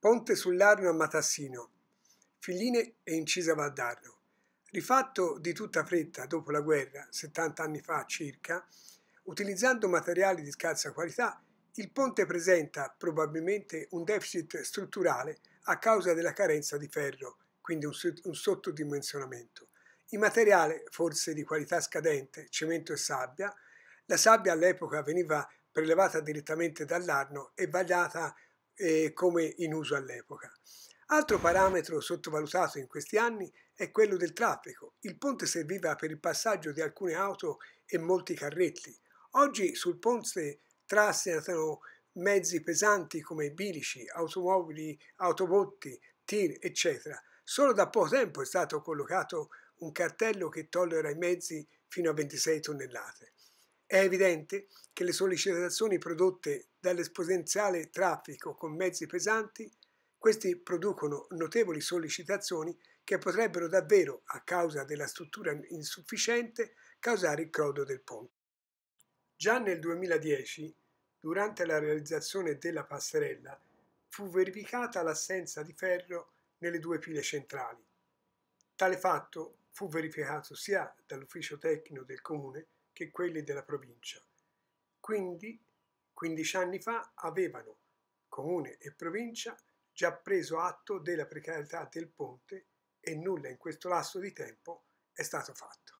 Ponte sull'Arno a Matassino, Filline e incisa Valdarno. Rifatto di tutta fretta dopo la guerra, 70 anni fa circa, utilizzando materiali di scarsa qualità, il ponte presenta probabilmente un deficit strutturale a causa della carenza di ferro, quindi un, un sottodimensionamento. Il materiale, forse di qualità scadente, cemento e sabbia, la sabbia all'epoca veniva prelevata direttamente dall'Arno e vagliata eh, come in uso all'epoca. Altro parametro sottovalutato in questi anni è quello del traffico. Il ponte serviva per il passaggio di alcune auto e molti carretti. Oggi sul ponte trascinano mezzi pesanti come bilici, automobili, autobotti, tir, eccetera. Solo da poco tempo è stato collocato un cartello che tollera i mezzi fino a 26 tonnellate. È evidente che le sollecitazioni prodotte dall'esponenziale traffico con mezzi pesanti, questi producono notevoli sollecitazioni che potrebbero davvero, a causa della struttura insufficiente, causare il crollo del ponte. Già nel 2010, durante la realizzazione della passerella, fu verificata l'assenza di ferro nelle due pile centrali. Tale fatto fu verificato sia dall'ufficio tecnico del comune che quelli della provincia. Quindi, 15 anni fa, avevano, comune e provincia, già preso atto della precarietà del ponte e nulla in questo lasso di tempo è stato fatto.